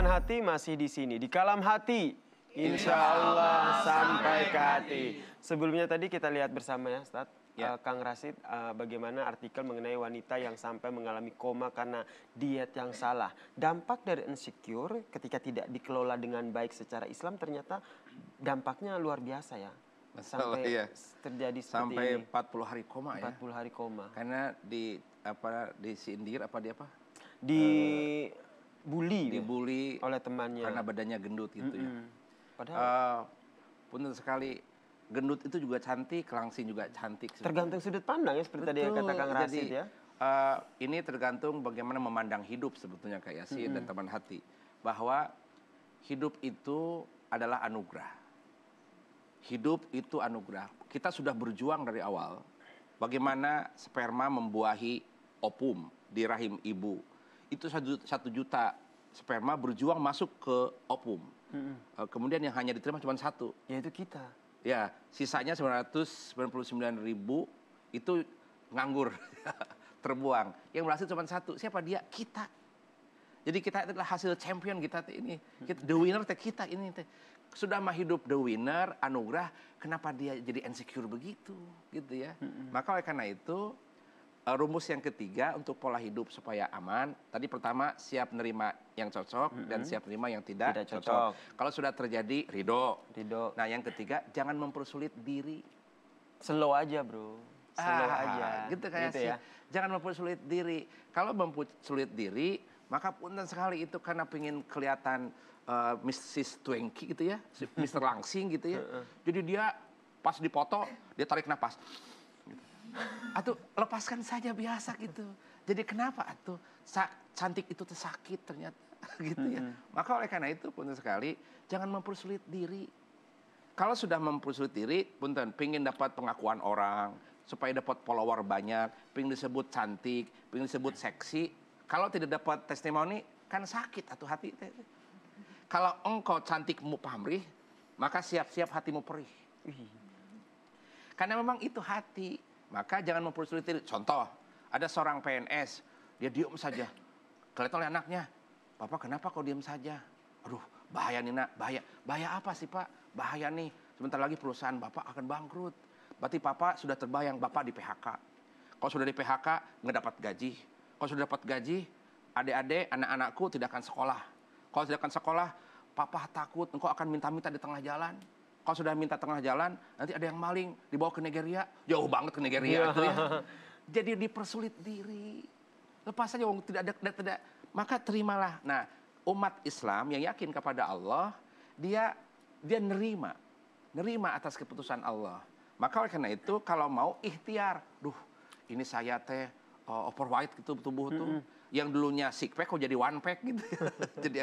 Sentuhan hati masih di sini, di kalam hati. Insya Allah sampai ke hati. Sebelumnya tadi kita lihat bersama ya, Ustaz. Ya. Uh, Kang Rasid, uh, eh, bagaimana artikel mengenai wanita yang sampai mengalami koma karena diet yang salah. Dampak dari insecure ketika tidak dikelola dengan baik secara Islam ternyata dampaknya luar biasa ya. sampai iya. terjadi sampai ini. 40 hari koma 40 ya. 40 hari koma. Karena di apa di disindir apa di apa? Di eh, dibully, ya? dibully oleh temannya karena badannya gendut gitu mm -hmm. ya. Padahal uh, punten sekali gendut itu juga cantik, kelangsing juga cantik. Sebenarnya. Tergantung sudut pandang ya seperti Betul, tadi yang katakan Kang Rasid ya. Uh, ini tergantung bagaimana memandang hidup sebetulnya kayak Yasin mm -hmm. dan teman hati bahwa hidup itu adalah anugerah. Hidup itu anugerah. Kita sudah berjuang dari awal. Bagaimana sperma membuahi opum di rahim ibu itu satu satu juta sperma berjuang masuk ke opum. Mm -hmm. Kemudian yang hanya diterima cuma satu. Yaitu kita. Ya, sisanya 999 ribu itu nganggur, terbuang. Yang berhasil cuma satu. Siapa dia? Kita. Jadi kita adalah hasil champion kita ini. Kita, the winner teh kita ini Te. Sudah mah hidup the winner, anugerah, kenapa dia jadi insecure begitu gitu ya. Mm -hmm. Maka oleh karena itu Uh, rumus yang ketiga untuk pola hidup supaya aman. Tadi pertama siap nerima yang cocok mm -hmm. dan siap nerima yang tidak, tidak cocok. cocok. Kalau sudah terjadi ridho. Ridho. Nah yang ketiga jangan mempersulit diri. Slow aja bro. Slow ah, aja. Gitu kayak gitu sih. Ya? Jangan mempersulit diri. Kalau mempersulit diri maka punten sekali itu karena pengen kelihatan uh, Mrs. Twinkie gitu ya, Mr. Langsing gitu ya. Jadi dia pas dipoto dia tarik nafas atau lepaskan saja biasa gitu. Jadi kenapa atau cantik itu tersakit ternyata gitu ya. Maka oleh karena itu punten sekali jangan mempersulit diri. Kalau sudah mempersulit diri, punten pingin dapat pengakuan orang, supaya dapat follower banyak, pingin disebut cantik, pingin disebut seksi. Kalau tidak dapat testimoni kan sakit atau hati. Kalau engkau cantikmu pamrih, maka siap-siap hatimu perih. Karena memang itu hati maka jangan mempersulit. Contoh, ada seorang PNS, dia diem saja. Kelihatan oleh anaknya, Papa kenapa kau diem saja? Aduh, bahaya nih nak, bahaya. Bahaya apa sih Pak? Bahaya nih, sebentar lagi perusahaan Bapak akan bangkrut. Berarti Papa sudah terbayang Bapak di PHK. Kalau sudah di PHK, nggak dapat gaji. Kalau sudah dapat gaji, adik-adik, anak-anakku tidak akan sekolah. Kalau tidak akan sekolah, Papa takut engkau akan minta-minta di tengah jalan kalau sudah minta tengah jalan, nanti ada yang maling dibawa ke Nigeria, jauh banget ke Nigeria yeah. itu ya. Jadi dipersulit diri. Lepas aja. wong tidak ada tidak, tidak maka terimalah. Nah, umat Islam yang yakin kepada Allah, dia dia nerima. Nerima atas keputusan Allah. Maka oleh karena itu kalau mau ikhtiar, duh ini saya teh uh, eh, overweight gitu tubuh mm -hmm. tuh yang dulunya six pack kok jadi one pack gitu. Ya. jadi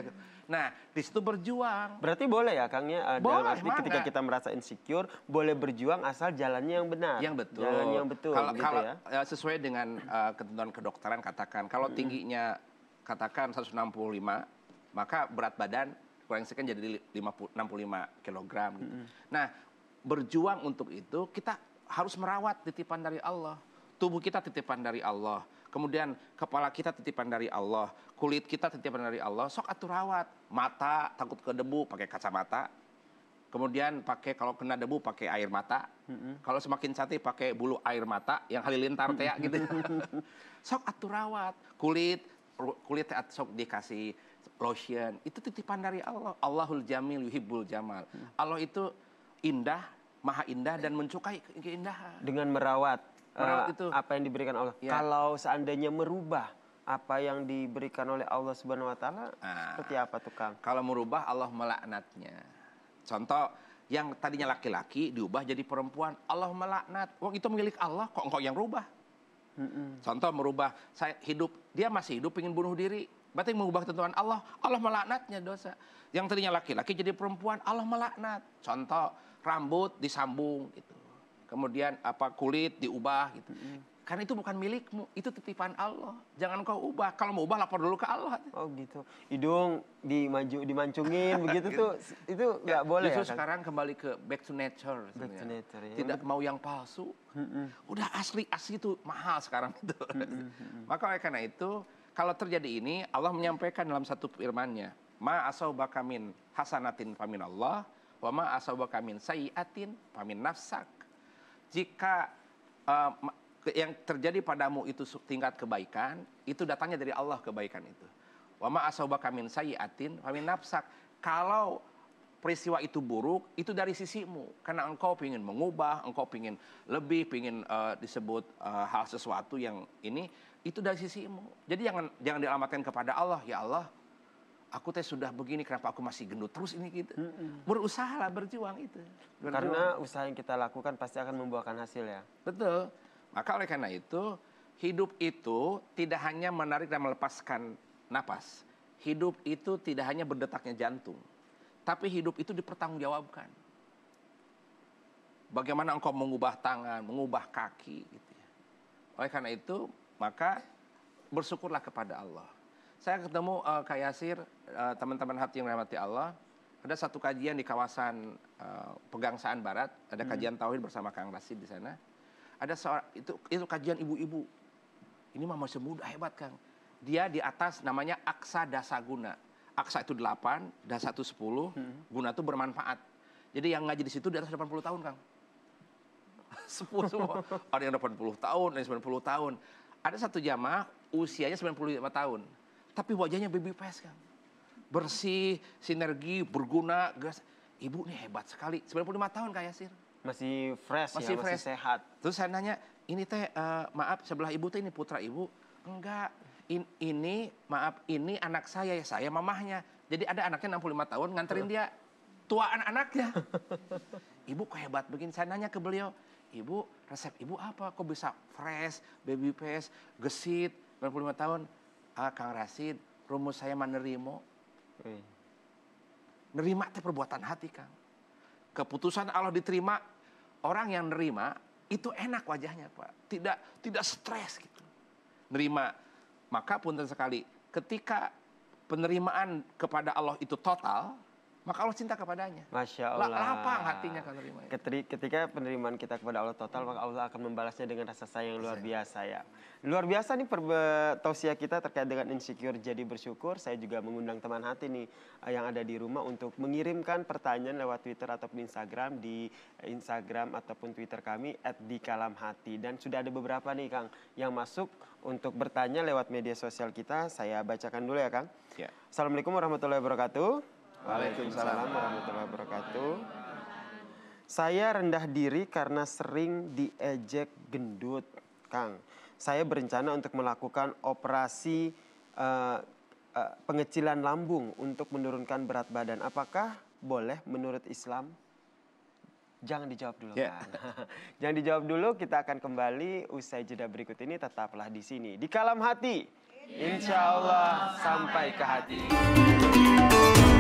nah di situ berjuang. Berarti boleh ya Kangnya eh, boleh, arti ketika kita merasa insecure boleh berjuang asal jalannya yang benar. Yang betul. Jalan yang betul. Kalau gitu kalau ya. Eh, sesuai dengan uh, ketentuan kedokteran katakan kalau hmm. tingginya katakan 165 maka berat badan kurang sekian jadi 50, 65 kg gitu. Hmm. Nah, berjuang untuk itu kita harus merawat titipan dari Allah tubuh kita titipan dari Allah. Kemudian kepala kita titipan dari Allah, kulit kita titipan dari Allah, sok atur rawat. Mata takut ke debu pakai kacamata. Kemudian pakai kalau kena debu pakai air mata. Mm-hmm. Kalau semakin cantik pakai bulu air mata yang halilintar teh ya, gitu. sok atur rawat. Kulit kulit sok dikasih lotion. Itu titipan dari Allah. Allahul jamil yuhibbul jamal. Mm. Allah itu indah, maha indah dan mencukai keindahan. Dengan merawat Eh, itu apa yang diberikan Allah. Ya. Kalau seandainya merubah apa yang diberikan oleh Allah Subhanahu wa taala ah, seperti apa tuh Kang? Kalau merubah Allah melaknatnya. Contoh yang tadinya laki-laki diubah jadi perempuan, Allah melaknat. Wong itu milik Allah, kok engkau yang rubah? Mm-mm. Contoh merubah saya hidup, dia masih hidup ingin bunuh diri, berarti mengubah ketentuan Allah, Allah melaknatnya dosa. Yang tadinya laki-laki jadi perempuan, Allah melaknat. Contoh rambut disambung gitu kemudian apa kulit diubah gitu. Mm-hmm. Karena itu bukan milikmu, itu titipan Allah. Jangan kau ubah. Kalau mau ubah lapor dulu ke Allah. Oh gitu. Hidung dimaju dimancungin begitu gitu. tuh itu nggak ya, boleh. Justru ya, kan? sekarang kembali ke back to nature. Back sebenarnya. to nature. Ya. Tidak mau yang palsu. Udah asli asli itu mahal sekarang itu. mm Maka oleh karena itu kalau terjadi ini Allah menyampaikan dalam satu firman-Nya, "Ma asabaka min hasanatin famin Allah, wa ma asabaka min sayiatin famin nafsak." jika uh, yang terjadi padamu itu tingkat kebaikan, itu datangnya dari Allah kebaikan itu. Wa ma asabaka min sayyi'atin nafsak. Kalau peristiwa itu buruk, itu dari sisimu. Karena engkau ingin mengubah, engkau ingin lebih, ingin uh, eh, disebut uh, hal sesuatu yang ini, itu dari sisimu. Jadi jangan jangan dialamatkan kepada Allah, ya Allah, aku teh sudah begini kenapa aku masih gendut terus ini gitu mm -mm. berusahalah berjuang itu berjuang. karena usaha yang kita lakukan pasti akan membuahkan hasil ya betul maka oleh karena itu hidup itu tidak hanya menarik dan melepaskan napas hidup itu tidak hanya berdetaknya jantung tapi hidup itu dipertanggungjawabkan bagaimana engkau mengubah tangan mengubah kaki gitu ya oleh karena itu maka bersyukurlah kepada Allah saya ketemu uh, Kak Yasir, uh, teman-teman hati yang rahmati Allah. Ada satu kajian di kawasan uh, Pegangsaan Barat, ada hmm. kajian tauhid bersama Kang Rasid di sana. Ada seorang itu itu kajian ibu-ibu. Ini mama semuda hebat, Kang. Dia di atas namanya Aksa Dasaguna. Aksa itu 8, Dasa itu 10, hmm. guna itu bermanfaat. Jadi yang ngaji di situ di atas 80 tahun, Kang. Sepuluh semua. Ada yang 80 tahun, ada yang 90 tahun. Ada satu jamaah usianya 95 tahun. Tapi wajahnya Baby face kan Bersih, sinergi, berguna. Gas. Ibu nih hebat sekali. 95 tahun Kak Yasir. Masih fresh ya, masih ya, fresh. masih sehat. Terus saya nanya, ini teh uh, maaf sebelah ibu teh ini putra ibu. Enggak, In, ini maaf ini anak saya ya saya mamahnya jadi ada anaknya 65 tahun nganterin uh. dia tua anak-anaknya ibu kok hebat begini saya nanya ke beliau ibu resep ibu apa kok bisa fresh baby face gesit 95 tahun ah Kang Rasid, rumus saya menerima. Hmm. Nerima itu perbuatan hati Kang. Keputusan Allah diterima, orang yang nerima itu enak wajahnya Pak. Tidak tidak stres gitu. Nerima. Maka pun sekali, ketika penerimaan kepada Allah itu total, maka Allah cinta kepadanya. Masya Allah. Lapang hatinya kalau terima ya. Ketika penerimaan kita kepada Allah total, maka Allah akan membalasnya dengan rasa sayang yang luar biasa ya. Luar biasa nih tausiah kita terkait dengan insecure jadi bersyukur. Saya juga mengundang teman hati nih eh, yang ada di rumah untuk mengirimkan pertanyaan lewat Twitter ataupun Instagram di Instagram ataupun Twitter kami @dikalamhati dan sudah ada beberapa nih Kang yang masuk untuk bertanya lewat media sosial kita. Saya bacakan dulu ya Kang. Ya. Assalamualaikum warahmatullahi wabarakatuh. Waalaikumsalam warahmatullahi wabarakatuh. Saya rendah diri karena sering diejek gendut, Kang. Saya berencana untuk melakukan operasi uh, uh, pengecilan lambung untuk menurunkan berat badan. Apakah boleh menurut Islam? Jangan dijawab dulu, yeah. Kang. Jangan dijawab dulu, kita akan kembali usai jeda berikut ini. Tetaplah di sini, di Kalam Hati. Insya Allah sampai ke hati.